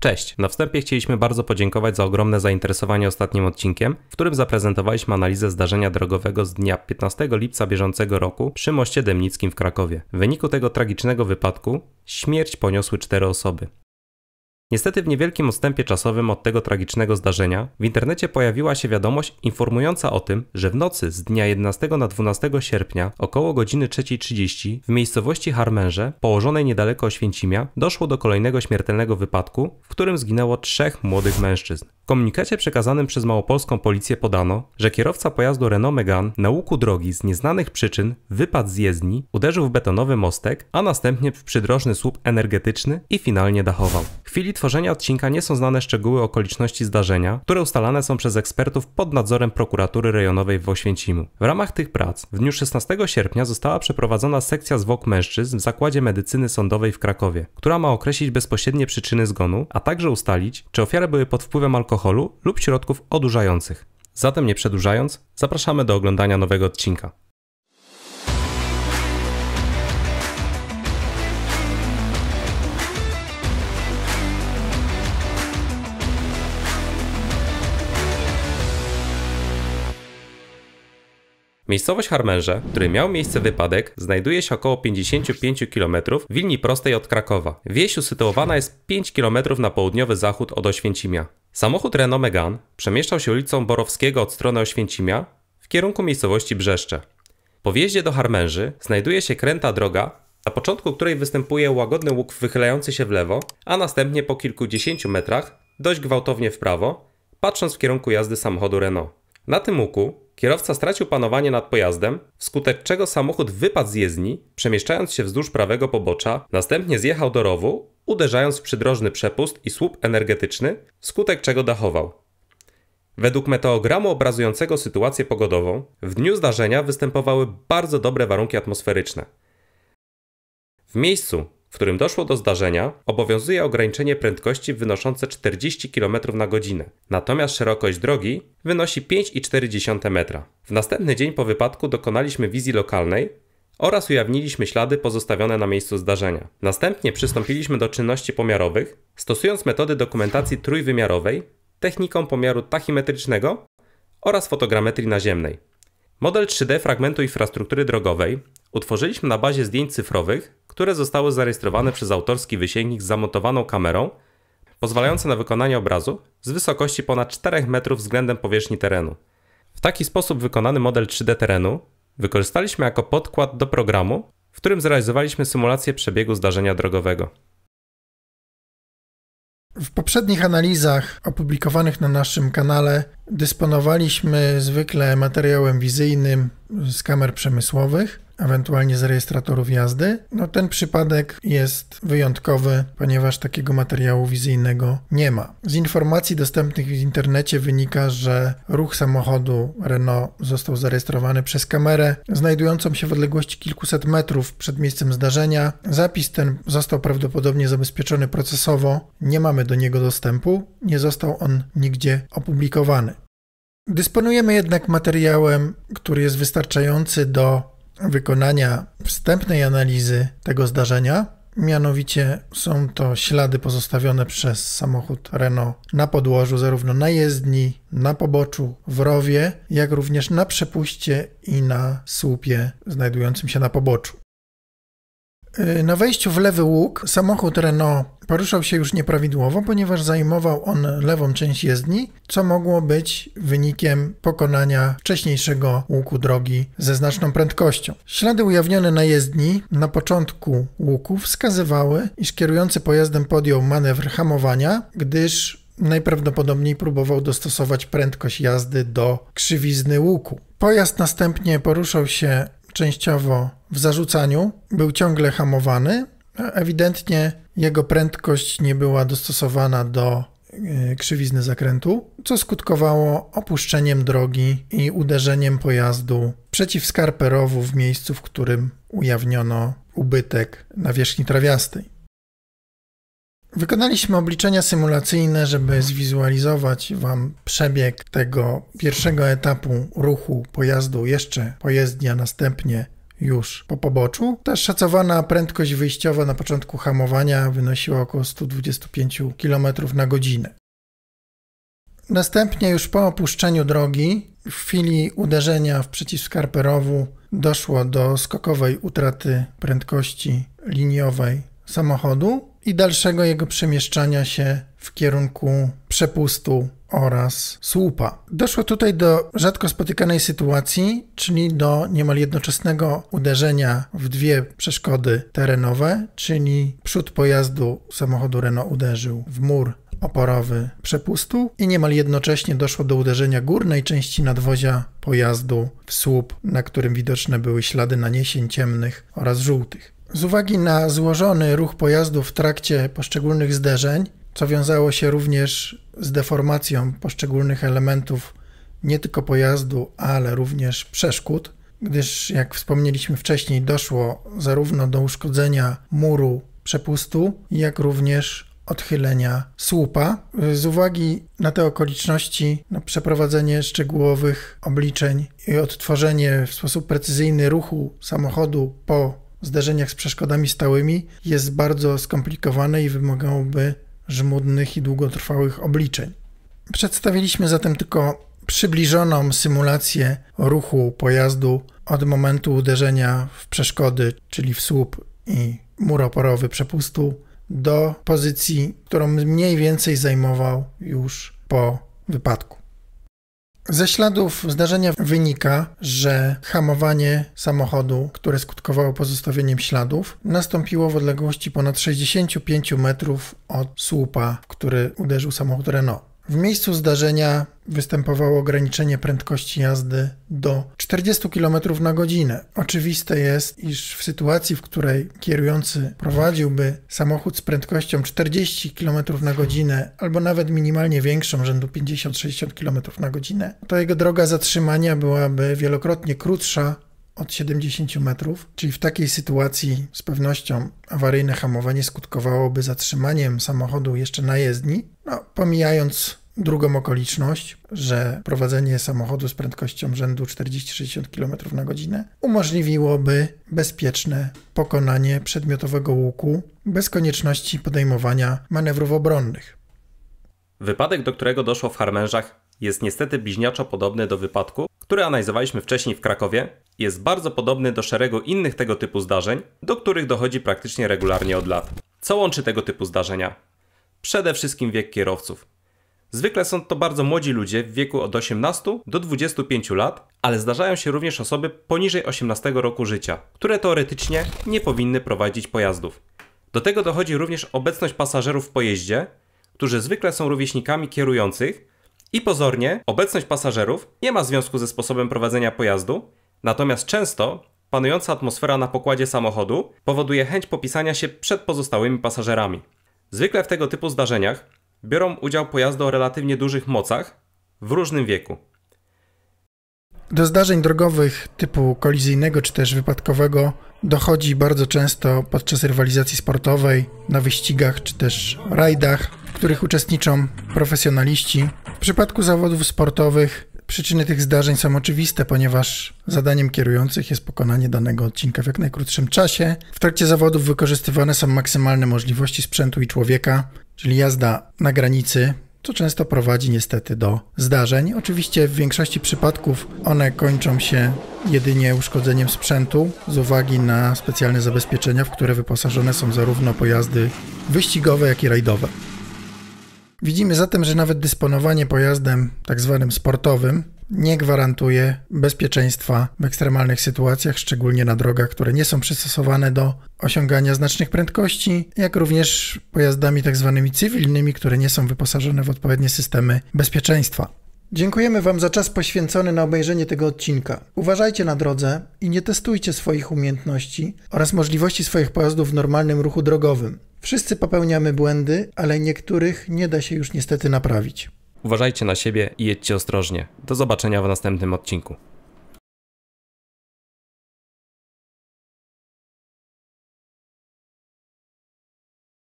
Cześć! Na wstępie chcieliśmy bardzo podziękować za ogromne zainteresowanie ostatnim odcinkiem, w którym zaprezentowaliśmy analizę zdarzenia drogowego z dnia 15 lipca bieżącego roku przy moście Demnickim w Krakowie. W wyniku tego tragicznego wypadku śmierć poniosły cztery osoby. Niestety w niewielkim odstępie czasowym od tego tragicznego zdarzenia w internecie pojawiła się wiadomość informująca o tym, że w nocy z dnia 11 na 12 sierpnia około godziny 3.30 w miejscowości Harmenże, położonej niedaleko Oświęcimia, doszło do kolejnego śmiertelnego wypadku, w którym zginęło trzech młodych mężczyzn. W komunikacie przekazanym przez małopolską policję podano, że kierowca pojazdu Renault Megane na łuku drogi z nieznanych przyczyn wypadł z jezdni, uderzył w betonowy mostek, a następnie w przydrożny słup energetyczny i finalnie dachował chwili tworzenia odcinka nie są znane szczegóły okoliczności zdarzenia, które ustalane są przez ekspertów pod nadzorem prokuratury rejonowej w Oświęcimu. W ramach tych prac w dniu 16 sierpnia została przeprowadzona sekcja zwłok mężczyzn w Zakładzie Medycyny Sądowej w Krakowie, która ma określić bezpośrednie przyczyny zgonu, a także ustalić, czy ofiary były pod wpływem alkoholu lub środków odurzających. Zatem nie przedłużając, zapraszamy do oglądania nowego odcinka. Miejscowość Harmenże, w której miał miejsce wypadek, znajduje się około 55 km w linii prostej od Krakowa. Wieś usytuowana jest 5 km na południowy zachód od Oświęcimia. Samochód Renault Megane przemieszczał się ulicą Borowskiego od strony Oświęcimia w kierunku miejscowości Brzeszcze. Po wjeździe do Harmęży znajduje się kręta droga, na początku której występuje łagodny łuk wychylający się w lewo, a następnie po kilkudziesięciu metrach, dość gwałtownie w prawo, patrząc w kierunku jazdy samochodu Renault. Na tym łuku Kierowca stracił panowanie nad pojazdem, wskutek czego samochód wypadł z jezdni, przemieszczając się wzdłuż prawego pobocza, następnie zjechał do rowu, uderzając w przydrożny przepust i słup energetyczny, wskutek czego dachował. Według meteogramu obrazującego sytuację pogodową, w dniu zdarzenia występowały bardzo dobre warunki atmosferyczne. W miejscu, w którym doszło do zdarzenia, obowiązuje ograniczenie prędkości wynoszące 40 km na godzinę, natomiast szerokość drogi wynosi 5,4 metra. W następny dzień po wypadku dokonaliśmy wizji lokalnej oraz ujawniliśmy ślady pozostawione na miejscu zdarzenia. Następnie przystąpiliśmy do czynności pomiarowych, stosując metody dokumentacji trójwymiarowej, techniką pomiaru tachymetrycznego oraz fotogrametrii naziemnej. Model 3D fragmentu infrastruktury drogowej utworzyliśmy na bazie zdjęć cyfrowych które zostały zarejestrowane przez autorski wysięgnik z zamontowaną kamerą, pozwalające na wykonanie obrazu z wysokości ponad 4 metrów względem powierzchni terenu. W taki sposób wykonany model 3D terenu wykorzystaliśmy jako podkład do programu, w którym zrealizowaliśmy symulację przebiegu zdarzenia drogowego. W poprzednich analizach opublikowanych na naszym kanale dysponowaliśmy zwykle materiałem wizyjnym z kamer przemysłowych, ewentualnie z rejestratorów jazdy. No ten przypadek jest wyjątkowy, ponieważ takiego materiału wizyjnego nie ma. Z informacji dostępnych w internecie wynika, że ruch samochodu Renault został zarejestrowany przez kamerę znajdującą się w odległości kilkuset metrów przed miejscem zdarzenia. Zapis ten został prawdopodobnie zabezpieczony procesowo. Nie mamy do niego dostępu. Nie został on nigdzie opublikowany. Dysponujemy jednak materiałem, który jest wystarczający do wykonania wstępnej analizy tego zdarzenia. Mianowicie są to ślady pozostawione przez samochód Renault na podłożu, zarówno na jezdni, na poboczu, w rowie, jak również na przepuście i na słupie znajdującym się na poboczu. Y, na wejściu w lewy łuk samochód Renault poruszał się już nieprawidłowo, ponieważ zajmował on lewą część jezdni, co mogło być wynikiem pokonania wcześniejszego łuku drogi ze znaczną prędkością. Ślady ujawnione na jezdni na początku łuku wskazywały, iż kierujący pojazdem podjął manewr hamowania, gdyż najprawdopodobniej próbował dostosować prędkość jazdy do krzywizny łuku. Pojazd następnie poruszał się częściowo w zarzucaniu, był ciągle hamowany. Ewidentnie jego prędkość nie była dostosowana do e, krzywizny zakrętu, co skutkowało opuszczeniem drogi i uderzeniem pojazdu przeciwskarperowu w miejscu, w którym ujawniono ubytek nawierzchni trawiastej. Wykonaliśmy obliczenia symulacyjne, żeby zwizualizować Wam przebieg tego pierwszego etapu ruchu pojazdu jeszcze pojezdnia, następnie już po poboczu. Ta szacowana prędkość wyjściowa na początku hamowania wynosiła około 125 km na godzinę. Następnie już po opuszczeniu drogi, w chwili uderzenia w przeciwskarperowu, doszło do skokowej utraty prędkości liniowej samochodu i dalszego jego przemieszczania się w kierunku przepustu oraz słupa. Doszło tutaj do rzadko spotykanej sytuacji, czyli do niemal jednoczesnego uderzenia w dwie przeszkody terenowe, czyli przód pojazdu samochodu Renault uderzył w mur oporowy przepustu i niemal jednocześnie doszło do uderzenia górnej części nadwozia pojazdu w słup, na którym widoczne były ślady naniesień ciemnych oraz żółtych. Z uwagi na złożony ruch pojazdu w trakcie poszczególnych zderzeń, co wiązało się również z deformacją poszczególnych elementów nie tylko pojazdu, ale również przeszkód, gdyż jak wspomnieliśmy wcześniej, doszło zarówno do uszkodzenia muru przepustu, jak również odchylenia słupa. Z uwagi na te okoliczności, no, przeprowadzenie szczegółowych obliczeń i odtworzenie w sposób precyzyjny ruchu samochodu po zderzeniach z przeszkodami stałymi jest bardzo skomplikowane i wymagałoby żmudnych i długotrwałych obliczeń. Przedstawiliśmy zatem tylko przybliżoną symulację ruchu pojazdu od momentu uderzenia w przeszkody, czyli w słup i mur oporowy przepustu, do pozycji, którą mniej więcej zajmował już po wypadku. Ze śladów zdarzenia wynika, że hamowanie samochodu, które skutkowało pozostawieniem śladów, nastąpiło w odległości ponad 65 metrów od słupa, w który uderzył samochód Renault. W miejscu zdarzenia występowało ograniczenie prędkości jazdy do 40 km na godzinę. Oczywiste jest, iż w sytuacji, w której kierujący prowadziłby samochód z prędkością 40 km na godzinę albo nawet minimalnie większą, rzędu 50-60 km na godzinę, to jego droga zatrzymania byłaby wielokrotnie krótsza od 70 metrów, czyli w takiej sytuacji z pewnością awaryjne hamowanie skutkowałoby zatrzymaniem samochodu jeszcze na jezdni, no, pomijając drugą okoliczność, że prowadzenie samochodu z prędkością rzędu 40-60 km na godzinę umożliwiłoby bezpieczne pokonanie przedmiotowego łuku bez konieczności podejmowania manewrów obronnych. Wypadek, do którego doszło w Harmężach, jest niestety bliźniaczo podobny do wypadku, który analizowaliśmy wcześniej w Krakowie. Jest bardzo podobny do szeregu innych tego typu zdarzeń, do których dochodzi praktycznie regularnie od lat. Co łączy tego typu zdarzenia? Przede wszystkim wiek kierowców. Zwykle są to bardzo młodzi ludzie w wieku od 18 do 25 lat, ale zdarzają się również osoby poniżej 18 roku życia, które teoretycznie nie powinny prowadzić pojazdów. Do tego dochodzi również obecność pasażerów w pojeździe, którzy zwykle są rówieśnikami kierujących, i pozornie obecność pasażerów nie ma związku ze sposobem prowadzenia pojazdu, natomiast często panująca atmosfera na pokładzie samochodu powoduje chęć popisania się przed pozostałymi pasażerami. Zwykle w tego typu zdarzeniach biorą udział pojazdy o relatywnie dużych mocach w różnym wieku. Do zdarzeń drogowych typu kolizyjnego czy też wypadkowego dochodzi bardzo często podczas rywalizacji sportowej, na wyścigach czy też rajdach, w których uczestniczą profesjonaliści w przypadku zawodów sportowych przyczyny tych zdarzeń są oczywiste, ponieważ zadaniem kierujących jest pokonanie danego odcinka w jak najkrótszym czasie. W trakcie zawodów wykorzystywane są maksymalne możliwości sprzętu i człowieka, czyli jazda na granicy, co często prowadzi niestety do zdarzeń. Oczywiście w większości przypadków one kończą się jedynie uszkodzeniem sprzętu z uwagi na specjalne zabezpieczenia, w które wyposażone są zarówno pojazdy wyścigowe, jak i rajdowe. Widzimy zatem, że nawet dysponowanie pojazdem tak zwanym sportowym nie gwarantuje bezpieczeństwa w ekstremalnych sytuacjach, szczególnie na drogach, które nie są przystosowane do osiągania znacznych prędkości, jak również pojazdami tak zwanymi cywilnymi, które nie są wyposażone w odpowiednie systemy bezpieczeństwa. Dziękujemy Wam za czas poświęcony na obejrzenie tego odcinka. Uważajcie na drodze i nie testujcie swoich umiejętności oraz możliwości swoich pojazdów w normalnym ruchu drogowym. Wszyscy popełniamy błędy, ale niektórych nie da się już niestety naprawić. Uważajcie na siebie i jedźcie ostrożnie. Do zobaczenia w następnym odcinku.